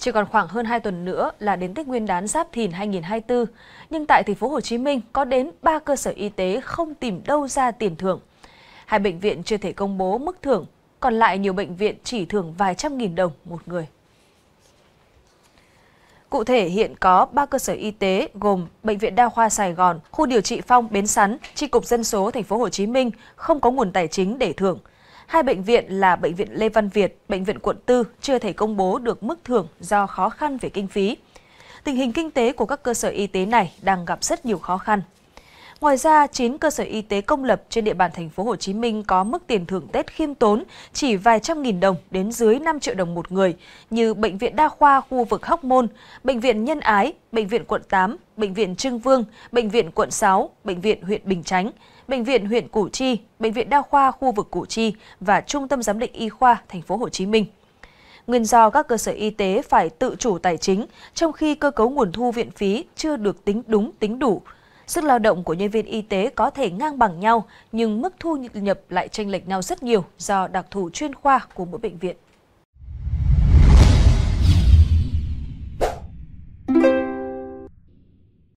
Chỉ còn khoảng hơn 2 tuần nữa là đến Tết Nguyên đán Giáp Thìn 2024, nhưng tại thành phố Hồ Chí Minh có đến 3 cơ sở y tế không tìm đâu ra tiền thưởng. Hai bệnh viện chưa thể công bố mức thưởng, còn lại nhiều bệnh viện chỉ thưởng vài trăm nghìn đồng một người. Cụ thể hiện có 3 cơ sở y tế gồm Bệnh viện Đa khoa Sài Gòn, khu điều trị Phong Bến Sắn, Chi cục dân số thành phố Hồ Chí Minh không có nguồn tài chính để thưởng. Hai bệnh viện là Bệnh viện Lê Văn Việt, Bệnh viện quận 4 chưa thể công bố được mức thưởng do khó khăn về kinh phí. Tình hình kinh tế của các cơ sở y tế này đang gặp rất nhiều khó khăn Ngoài ra, 9 cơ sở y tế công lập trên địa bàn thành phố Hồ Chí Minh có mức tiền thưởng Tết khiêm tốn chỉ vài trăm nghìn đồng đến dưới 5 triệu đồng một người như bệnh viện đa khoa khu vực Hóc Môn, bệnh viện Nhân Ái, bệnh viện quận 8, bệnh viện Trưng Vương, bệnh viện quận 6, bệnh viện huyện Bình Chánh, bệnh viện huyện Củ Chi, bệnh viện đa khoa khu vực Củ Chi và trung tâm giám định y khoa thành phố Hồ Chí Minh nguyên do các cơ sở y tế phải tự chủ tài chính, trong khi cơ cấu nguồn thu viện phí chưa được tính đúng tính đủ, Sức lao động của nhân viên y tế có thể ngang bằng nhau, nhưng mức thu nhập lại tranh lệch nhau rất nhiều do đặc thù chuyên khoa của mỗi bệnh viện.